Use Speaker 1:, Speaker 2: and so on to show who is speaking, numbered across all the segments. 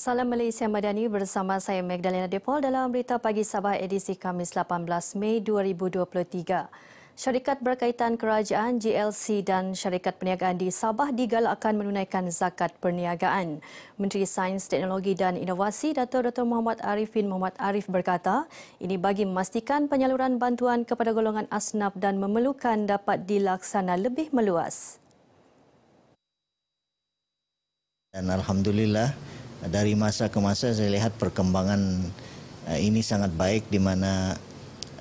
Speaker 1: Salam Malaysia Madani bersama saya Magdalena Depol dalam berita pagi Sabah edisi Kamis 18 Mei 2023. Syarikat berkaitan kerajaan GLC dan syarikat perniagaan di Sabah digalakkan menunaikan zakat perniagaan. Menteri Sains, Teknologi dan Inovasi Dato' Dr. Muhammad Arifin Muhammad Arif berkata, ini bagi memastikan penyaluran bantuan kepada golongan asnaf dan memelukan dapat dilaksana lebih meluas.
Speaker 2: Dan Alhamdulillah, dari masa ke masa saya lihat perkembangan uh, ini sangat baik di mana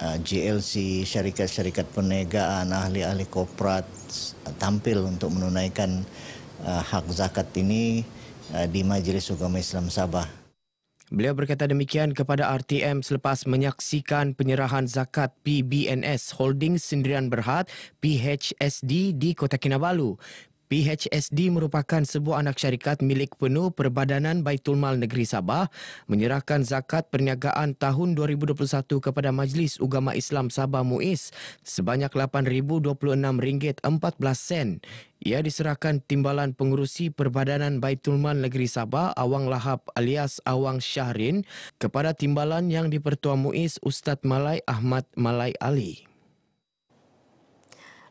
Speaker 2: uh, eh, GLC, syarikat-syarikat perniagaan, ahli-ahli korporat uh, tampil untuk menunaikan uh, hak zakat ini uh, di Majlis Ugama Islam Sabah. Beliau berkata demikian kepada RTM selepas menyaksikan penyerahan zakat PBNS Holding Sendirian Berhad PHSD di Kota Kinabalu. PHSD merupakan sebuah anak syarikat milik penuh Perbadanan Baitul Mal Negeri Sabah menyerahkan zakat perniagaan tahun 2021 kepada Majlis Ugama Islam Sabah Muiz sebanyak RM8,026.14 ia diserahkan timbalan pengurusi Perbadanan Baitul Mal Negeri Sabah Awang Lahab alias Awang Syahrin kepada timbalan yang dipertua Muiz Ustaz Malai Ahmad Malai Ali.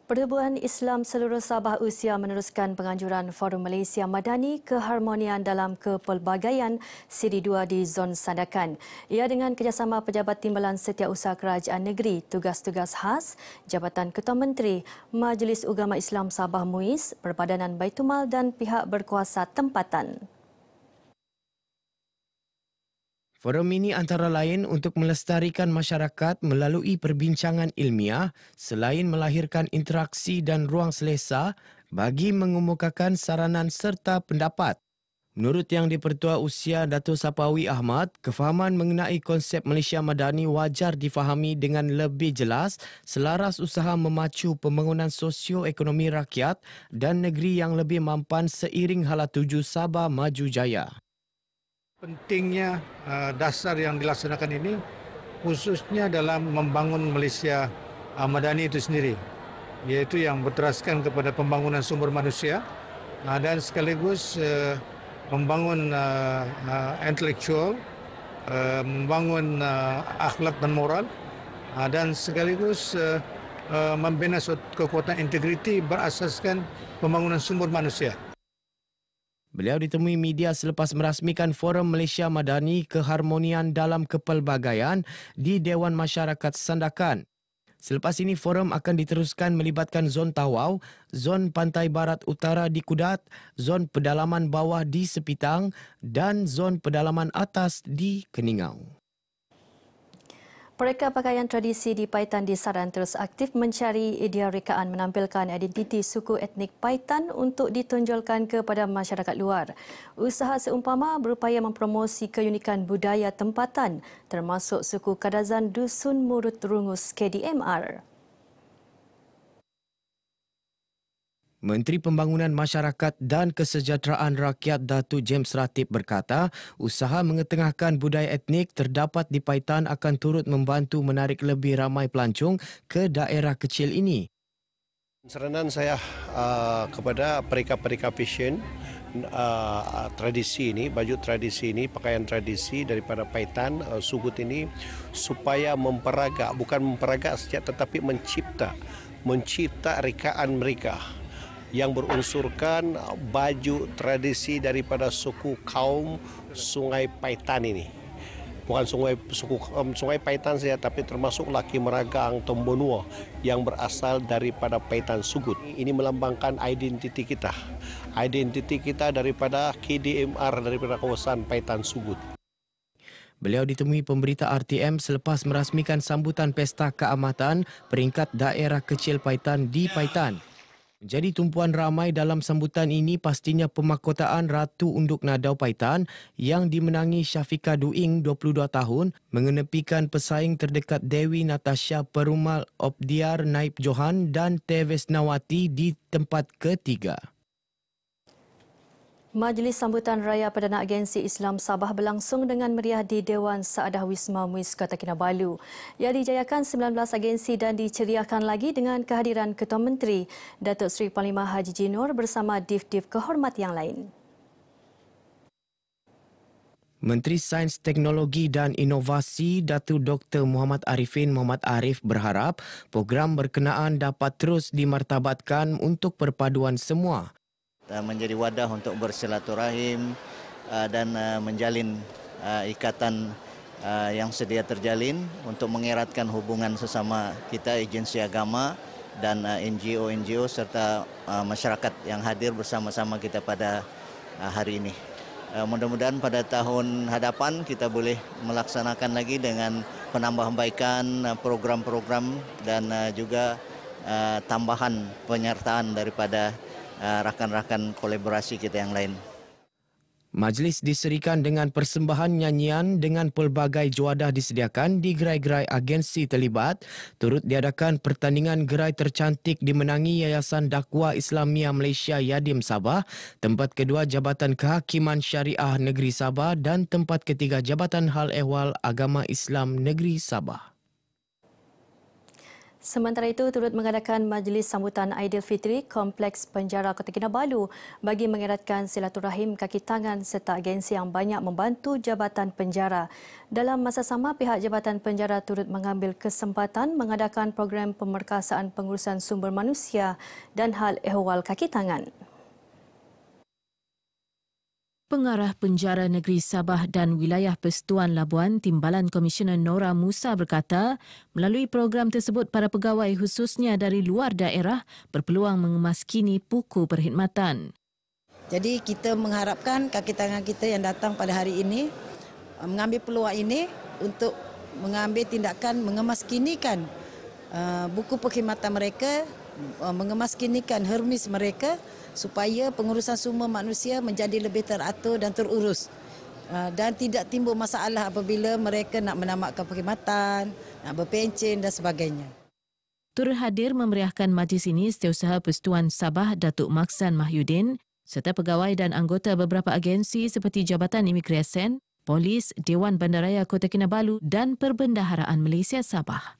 Speaker 1: Pertubuhan Islam seluruh Sabah usia meneruskan penganjuran Forum Malaysia Madani keharmonian dalam kepelbagaian Siri 2 di Zon Sandakan. Ia dengan kerjasama Pejabat Timbalan Setiausaha Kerajaan Negeri, tugas-tugas khas, Jabatan Ketua Menteri, Majlis Ugama Islam Sabah Muiz, Perbadanan Baitumal dan pihak berkuasa tempatan.
Speaker 2: Forum ini antara lain untuk melestarikan masyarakat melalui perbincangan ilmiah selain melahirkan interaksi dan ruang selesa bagi mengemukakan saranan serta pendapat. Menurut Yang Dipertua Usia Dato' Sapawi Ahmad, kefahaman mengenai konsep Malaysia Madani wajar difahami dengan lebih jelas selaras usaha memacu pembangunan sosioekonomi rakyat dan negeri yang lebih mampan seiring halatuju Sabah Maju Jaya. Pentingnya eh, dasar yang dilaksanakan ini khususnya dalam membangun Malaysia eh, Madani itu sendiri yaitu yang berteraskan kepada pembangunan sumber manusia eh, dan sekaligus membangun intelektual, membangun akhlak dan moral dan sekaligus membina kekuatan integriti berasaskan pembangunan sumber manusia. Beliau ditemui media selepas merasmikan Forum Malaysia Madani Keharmonian dalam Kepelbagaian di Dewan Masyarakat Sandakan. Selepas ini forum akan diteruskan melibatkan zon Tawau, zon Pantai Barat Utara di Kudat, zon pedalaman bawah di Sepitang dan zon pedalaman atas di Keningau.
Speaker 1: Mereka pakaian tradisi di Paitan di Saran terus aktif mencari idea rekaan menampilkan identiti suku etnik Paitan untuk ditonjolkan kepada masyarakat luar. Usaha seumpama berupaya mempromosi keunikan budaya tempatan termasuk suku Kadazan Dusun Murut Rungus KDMR.
Speaker 2: Menteri Pembangunan Masyarakat dan Kesejahteraan Rakyat Datu James Ratib berkata, usaha mengetengahkan budaya etnik terdapat di Paitan akan turut membantu menarik lebih ramai pelancong ke daerah kecil ini. Serenan saya uh, kepada perikap-perikap fashion uh, tradisi ini, baju tradisi ini, pakaian tradisi daripada Paitan, uh, Sugut ini supaya memperagak, bukan memperagak saja tetapi mencipta, mencipta rekaan mereka yang berunsurkan baju tradisi daripada suku kaum Sungai Paitan ini. Bukan sungai suku um, Sungai Paitan saja, tapi termasuk laki meragang Tombonua yang berasal daripada Paitan Sugut. Ini melambangkan identiti kita, identiti kita daripada KDMR daripada kawasan Paitan Sugut. Beliau ditemui pemberita RTM selepas merasmikan sambutan pesta keamatan peringkat daerah kecil Paitan di Paitan. Jadi tumpuan ramai dalam sambutan ini pastinya pemakotaan Ratu Unduk Nadau Paitan yang dimenangi Syafika Duing 22 tahun mengenepikan pesaing terdekat Dewi Natasha Perumal Obdiar Naib Johan dan Teves Nawati di tempat ketiga.
Speaker 1: Majlis Sambutan Raya Perdana Agensi Islam Sabah berlangsung dengan meriah di Dewan Saadah Wisma Muiz Kota Kinabalu. Ia dijayakan 19 agensi dan diceriakan lagi dengan kehadiran Ketua Menteri Datuk Seri Panglima Haji Jinor bersama div-div kehormat yang lain.
Speaker 2: Menteri Sains Teknologi dan Inovasi Datu Dr. Muhammad Arifin Muhammad Arif berharap program berkenaan dapat terus dimartabatkan untuk perpaduan semua Uh, menjadi wadah untuk bersilaturahim uh, dan uh, menjalin ikatan yang sedia terjalin untuk mengeratkan hubungan sesama kita agensi agama dan NGO-NGO serta masyarakat yang hadir bersama-sama kita pada hari ini. Mudah-mudahan pada tahun hadapan kita boleh melaksanakan lagi dengan penambahbaikan program-program dan juga tambahan penyertaan daripada Uh, rakan-rakan kolaborasi kita yang lain. Majlis diserikan dengan persembahan nyanyian dengan pelbagai juadah disediakan di gerai-gerai agensi terlibat. Turut diadakan pertandingan gerai tercantik dimenangi Yayasan Dakwa Islamia Malaysia Yadim Sabah, tempat kedua Jabatan Kehakiman Syariah Negeri Sabah dan tempat ketiga Jabatan Hal Ehwal Agama Islam Negeri Sabah.
Speaker 1: Sementara itu, turut mengadakan majlis sambutan Aidilfitri Kompleks Penjara Kota Kinabalu bagi mengeratkan silaturahim kaki tangan serta agensi yang banyak membantu Jabatan Penjara. Dalam masa sama, pihak Jabatan Penjara turut mengambil kesempatan mengadakan program pemerkasaan pengurusan sumber manusia dan hal ehwal kaki tangan.
Speaker 3: Pengarah Penjara Negeri Sabah dan Wilayah Persetuan Labuan, Timbalan Komisioner Nora Musa berkata, melalui program tersebut, para pegawai khususnya dari luar daerah berpeluang mengemaskini puku perkhidmatan. Jadi kita mengharapkan kaki tangan kita yang datang pada hari ini uh, mengambil peluang ini untuk mengambil tindakan mengemaskinikan uh, buku perkhidmatan mereka Uh, mengemaskinikan Hermes mereka supaya pengurusan semua manusia menjadi lebih teratur dan terurus uh, dan tidak timbul masalah apabila mereka nak menamatkan perkhidmatan, nak berpencen dan sebagainya. Tur hadir memeriahkan majlis ini setiausaha Persetuan Sabah Datuk Maksan Mahyudin serta pegawai dan anggota beberapa agensi seperti Jabatan Imigresen, Polis, Dewan Bandaraya Kota Kinabalu dan Perbendaharaan Malaysia Sabah.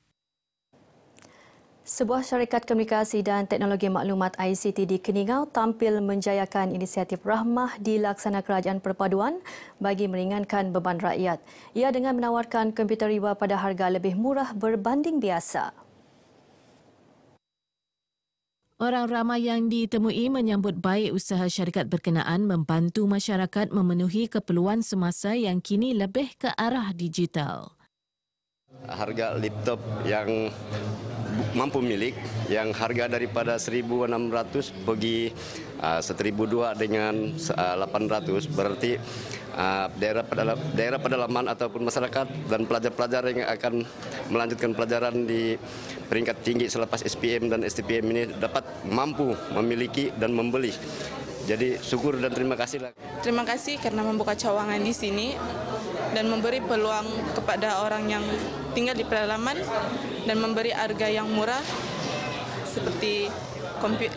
Speaker 1: Sebuah syarikat komunikasi dan teknologi maklumat ICT di Keningau tampil menjayakan inisiatif rahmah di laksana kerajaan perpaduan bagi meringankan beban rakyat. Ia dengan menawarkan komputer riba pada harga lebih murah berbanding biasa.
Speaker 3: Orang ramai yang ditemui menyambut baik usaha syarikat berkenaan membantu masyarakat memenuhi keperluan semasa yang kini lebih ke arah digital.
Speaker 2: Harga laptop yang mampu milik yang harga daripada 1.600 bagi uh, ah, 1.200 dengan uh, ah, 800 berarti uh, daerah pedala, daerah pedalaman ataupun masyarakat dan pelajar-pelajar yang akan melanjutkan pelajaran di peringkat tinggi selepas SPM dan STPM ini dapat mampu memiliki dan membeli. Jadi syukur dan terima kasih.
Speaker 3: Terima kasih karena membuka cawangan di sini dan memberi peluang kepada orang yang tinggal di pedalaman dan memberi harga yang murah seperti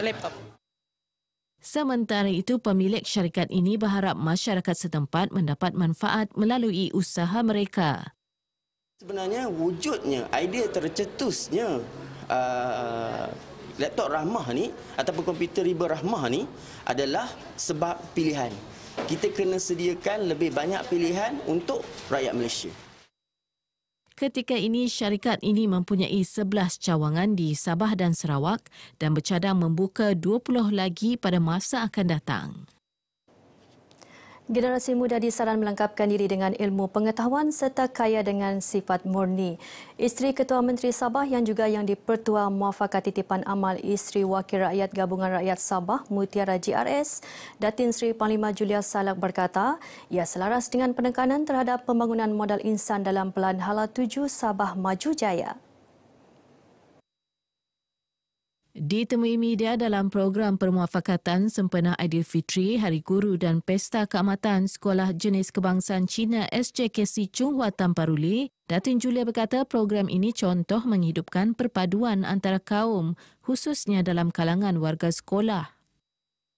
Speaker 3: laptop. Sementara itu, pemilik syarikat ini berharap masyarakat setempat mendapat manfaat melalui usaha mereka.
Speaker 2: Sebenarnya wujudnya, idea tercetusnya uh, laptop Rahmah ni ataupun komputer riba Rahmah ni adalah sebab pilihan. Kita kena sediakan lebih banyak pilihan untuk rakyat Malaysia.
Speaker 3: Ketika ini, syarikat ini mempunyai 11 cawangan di Sabah dan Sarawak dan bercadang membuka 20 lagi pada masa akan datang.
Speaker 1: Generasi muda disaran melengkapkan diri dengan ilmu pengetahuan serta kaya dengan sifat murni. Isteri Ketua Menteri Sabah yang juga yang dipertua muafakat titipan amal Isteri Wakil Rakyat Gabungan Rakyat Sabah Mutiara GRS Datin Sri Panglima Julia Salak berkata ia selaras dengan penekanan terhadap pembangunan modal insan dalam pelan hala tuju Sabah Maju Jaya.
Speaker 3: Ditemui media dalam program permuafakatan sempena Aidilfitri, Hari Guru dan Pesta Keamatan Sekolah Jenis Kebangsaan Cina SJKC Chunghua Tamparuli, Datin Julia berkata program ini contoh menghidupkan perpaduan antara kaum khususnya dalam kalangan warga sekolah.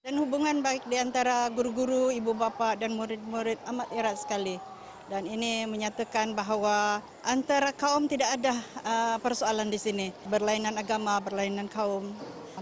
Speaker 1: Dan hubungan baik di antara guru-guru, ibu bapa dan murid-murid amat erat sekali dan ini menyatakan bahawa antara kaum tidak ada uh, persoalan di sini berlainan agama berlainan kaum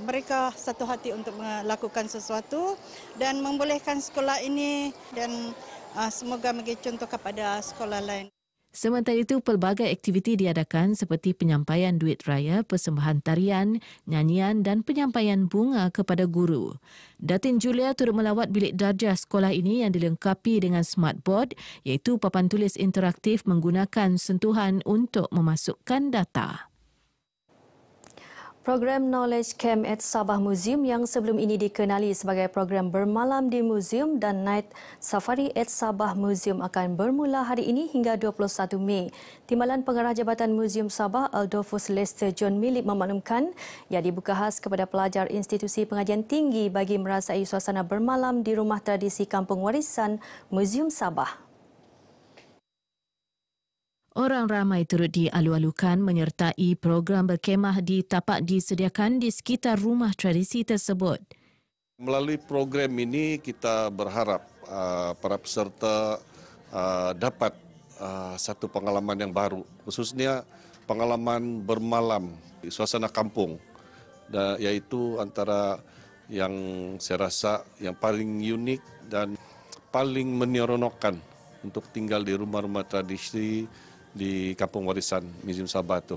Speaker 1: mereka satu hati untuk melakukan sesuatu dan membolehkan sekolah ini dan uh, semoga menjadi contoh kepada sekolah lain
Speaker 3: Sementara itu, pelbagai aktiviti diadakan seperti penyampaian duit raya, persembahan tarian, nyanyian dan penyampaian bunga kepada guru. Datin Julia turut melawat bilik darjah sekolah ini yang dilengkapi dengan smartboard, iaitu papan tulis interaktif menggunakan sentuhan untuk memasukkan data.
Speaker 1: Program Knowledge Camp at Sabah Museum yang sebelum ini dikenali sebagai program bermalam di museum dan night safari at Sabah Museum akan bermula hari ini hingga 21 Mei. Timbalan Pengarah Jabatan Museum Sabah Aldolfus Lester John Milik memaklumkan ia dibuka khas kepada pelajar institusi pengajian tinggi bagi merasai suasana bermalam di rumah tradisi kampung warisan Museum Sabah.
Speaker 3: Orang ramai turut dialu-alukan menyertai program berkemah di tapak disediakan di sekitar rumah tradisi tersebut.
Speaker 2: Melalui program ini kita berharap uh, para peserta uh, dapat uh, satu pengalaman yang baru, khususnya pengalaman bermalam di suasana kampung, uh, yaitu antara yang saya rasa yang paling unik dan paling menyeronokkan untuk tinggal di rumah-rumah tradisi di Kampung Warisan Museum Sabah itu.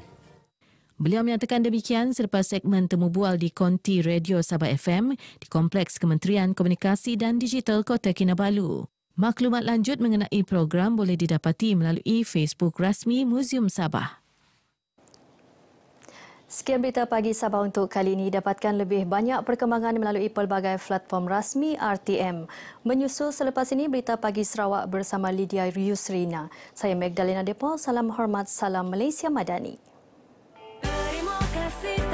Speaker 3: Beliau menyatakan demikian selepas segmen temu bual di Konti Radio Sabah FM di Kompleks Kementerian Komunikasi dan Digital Kota Kinabalu. Maklumat lanjut mengenai program boleh didapati melalui Facebook rasmi Museum Sabah.
Speaker 1: Sekian berita pagi Sabah untuk kali ini. Dapatkan lebih banyak perkembangan melalui pelbagai platform rasmi RTM. Menyusul selepas ini berita pagi Sarawak bersama Lydia Yusrina. Saya Magdalena Depol, salam hormat, salam Malaysia Madani.
Speaker 3: Terima kasih.